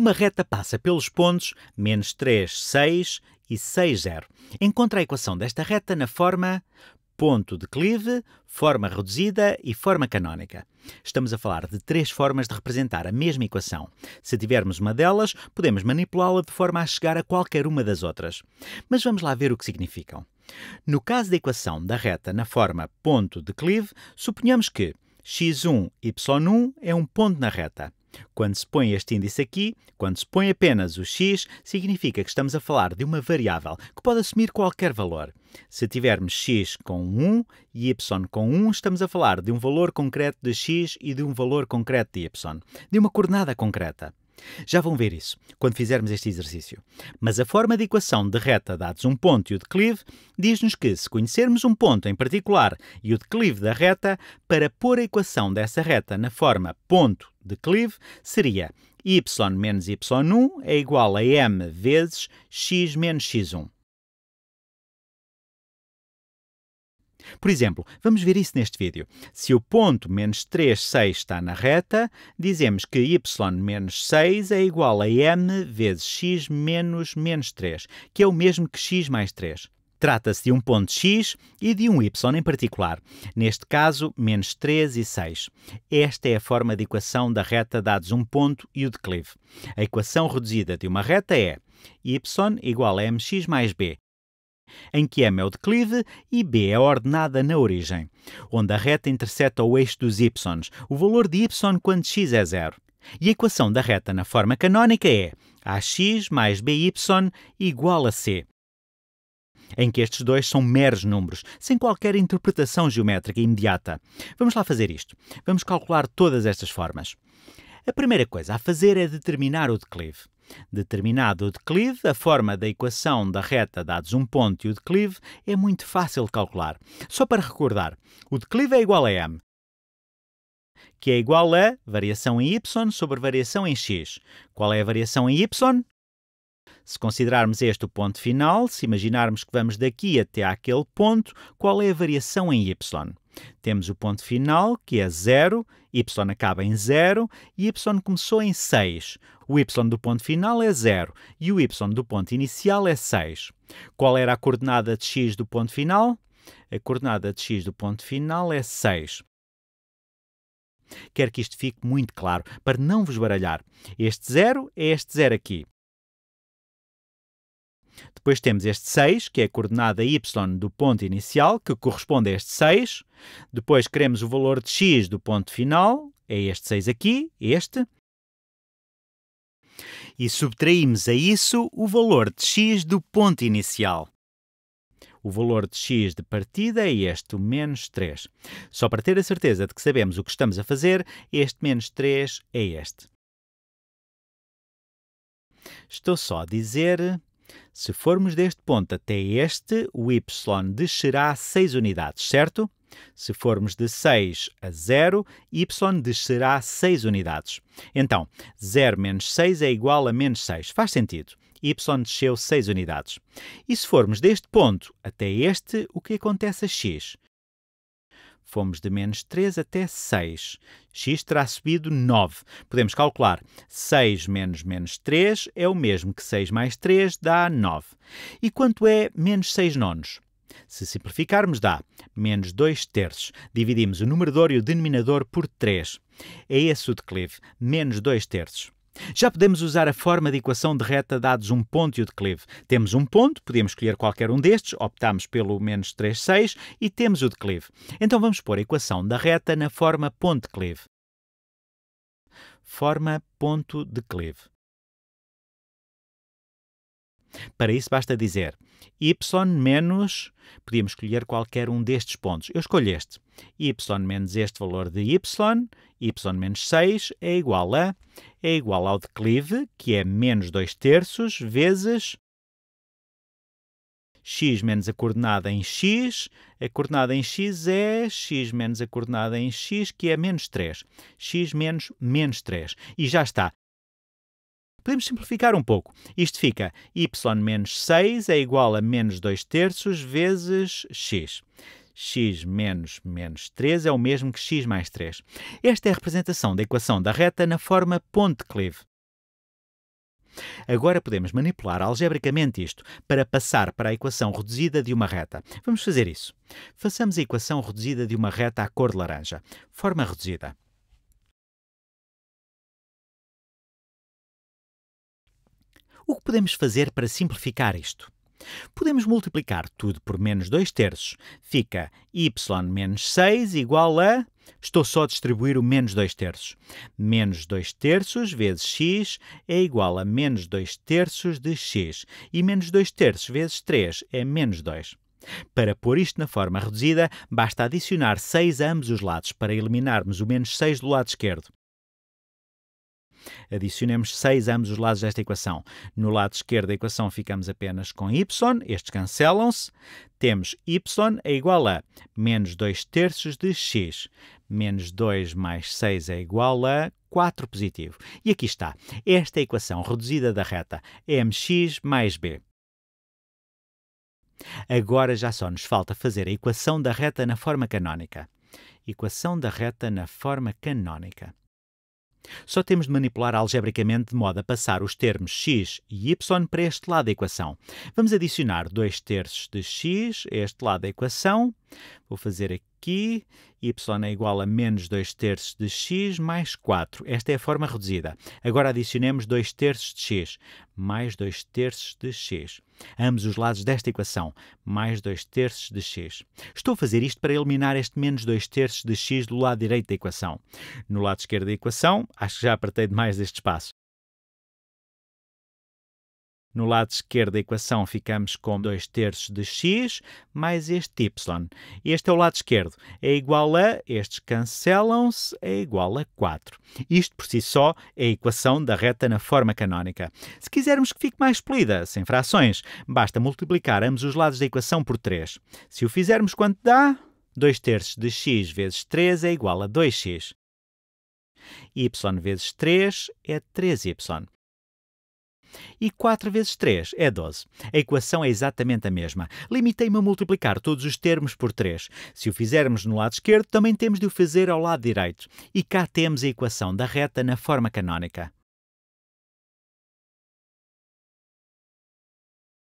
Uma reta passa pelos pontos menos 3, 6 e 6, 0. Encontra a equação desta reta na forma ponto declive, forma reduzida e forma canónica. Estamos a falar de três formas de representar a mesma equação. Se tivermos uma delas, podemos manipulá-la de forma a chegar a qualquer uma das outras. Mas vamos lá ver o que significam. No caso da equação da reta na forma ponto declive, suponhamos que x1, y1 é um ponto na reta. Quando se põe este índice aqui, quando se põe apenas o x, significa que estamos a falar de uma variável que pode assumir qualquer valor. Se tivermos x com 1 e y com 1, estamos a falar de um valor concreto de x e de um valor concreto de y, de uma coordenada concreta. Já vão ver isso quando fizermos este exercício. Mas a forma de equação de reta dados um ponto e o declive diz-nos que, se conhecermos um ponto em particular e o declive da reta, para pôr a equação dessa reta na forma ponto-declive, seria y menos y1 é igual a m vezes x menos x1. Por exemplo, vamos ver isso neste vídeo. Se o ponto menos 3, 6 está na reta, dizemos que y menos 6 é igual a m vezes x menos menos 3, que é o mesmo que x mais 3. Trata-se de um ponto x e de um y em particular, neste caso, menos 3 e 6. Esta é a forma de equação da reta dados um ponto e o declive. A equação reduzida de uma reta é y igual a mx mais b, em que M é o declive e B é a ordenada na origem, onde a reta interseta o eixo dos y, o valor de y quando x é zero. E a equação da reta na forma canónica é ax mais by igual a c, em que estes dois são meros números, sem qualquer interpretação geométrica imediata. Vamos lá fazer isto. Vamos calcular todas estas formas. A primeira coisa a fazer é determinar o declive. Determinado o declive, a forma da equação da reta dados um ponto e o declive é muito fácil de calcular. Só para recordar, o declive é igual a m, que é igual a variação em y sobre variação em x. Qual é a variação em y? Se considerarmos este o ponto final, se imaginarmos que vamos daqui até aquele ponto, qual é a variação em y? Temos o ponto final, que é zero, y acaba em zero e y começou em 6. O y do ponto final é 0 e o y do ponto inicial é 6. Qual era a coordenada de x do ponto final? A coordenada de x do ponto final é 6. Quero que isto fique muito claro, para não vos baralhar. Este 0 é este 0 aqui. Depois temos este 6, que é a coordenada y do ponto inicial, que corresponde a este 6. Depois queremos o valor de x do ponto final, é este 6 aqui, este e subtraímos a isso o valor de x do ponto inicial. O valor de x de partida é este, o menos 3. Só para ter a certeza de que sabemos o que estamos a fazer, este menos 3 é este. Estou só a dizer, se formos deste ponto até este, o y descerá 6 unidades, certo? Se formos de 6 a 0, y descerá 6 unidades. Então, 0 menos 6 é igual a menos 6. Faz sentido y desceu 6 unidades. E se formos deste ponto até este, o que acontece a x? Fomos de menos 3 até 6. x terá subido 9. Podemos calcular. 6 menos menos 3 é o mesmo que 6 mais 3 dá 9. E quanto é menos 6 nonos? Se simplificarmos, dá menos 2 terços. Dividimos o numerador e o denominador por 3. É esse o declive, menos 2 terços. Já podemos usar a forma de equação de reta dados um ponto e o declive. Temos um ponto, podemos escolher qualquer um destes, optamos pelo menos 3, 6 e temos o declive. Então vamos pôr a equação da reta na forma ponto-declive. Forma ponto-declive. Para isso basta dizer y menos, podíamos escolher qualquer um destes pontos. Eu escolho este. y menos este valor de y, y menos 6 é igual a, é igual ao declive, que é menos 2 terços, vezes x menos a coordenada em x, a coordenada em x é x menos a coordenada em x, que é menos 3. x menos menos 3. E já está. Podemos simplificar um pouco. Isto fica y menos 6 é igual a menos 2 terços vezes x x menos menos 3 é o mesmo que x mais 3. Esta é a representação da equação da reta na forma Ponte-Cleve. Agora podemos manipular algebricamente isto para passar para a equação reduzida de uma reta. Vamos fazer isso. Façamos a equação reduzida de uma reta à cor de laranja. Forma reduzida. O que podemos fazer para simplificar isto? Podemos multiplicar tudo por menos 2 terços. Fica y menos 6 igual a. Estou só a distribuir o menos 2 terços. Menos 2 terços vezes x é igual a menos 2 terços de x. E menos 2 terços vezes 3 é menos 2. Para pôr isto na forma reduzida, basta adicionar 6 a ambos os lados para eliminarmos o menos 6 do lado esquerdo. Adicionemos 6 ambos os lados desta equação. No lado esquerdo da equação ficamos apenas com y, estes cancelam-se. Temos y é igual a menos 2 terços de x. Menos 2 mais 6 é igual a 4 positivo. E aqui está. Esta é a equação reduzida da reta é mx mais b. Agora já só nos falta fazer a equação da reta na forma canónica. Equação da reta na forma canónica. Só temos de manipular algebricamente de modo a passar os termos x e y para este lado da equação. Vamos adicionar 2 terços de x a este lado da equação Vou fazer aqui, y é igual a menos 2 terços de x mais 4. Esta é a forma reduzida. Agora adicionemos 2 terços de x, mais 2 terços de x. Ambos os lados desta equação, mais 2 terços de x. Estou a fazer isto para eliminar este menos 2 terços de x do lado direito da equação. No lado esquerdo da equação, acho que já apertei demais deste espaço. No lado esquerdo da equação ficamos com 2 terços de x mais este y. Este é o lado esquerdo. É igual a, estes cancelam-se, é igual a 4. Isto por si só é a equação da reta na forma canónica. Se quisermos que fique mais polida, sem frações, basta multiplicar ambos os lados da equação por 3. Se o fizermos quanto dá? 2 terços de x vezes 3 é igual a 2x y vezes 3 é 3y. E 4 vezes 3 é 12. A equação é exatamente a mesma. Limitei-me a multiplicar todos os termos por 3. Se o fizermos no lado esquerdo, também temos de o fazer ao lado direito. E cá temos a equação da reta na forma canónica.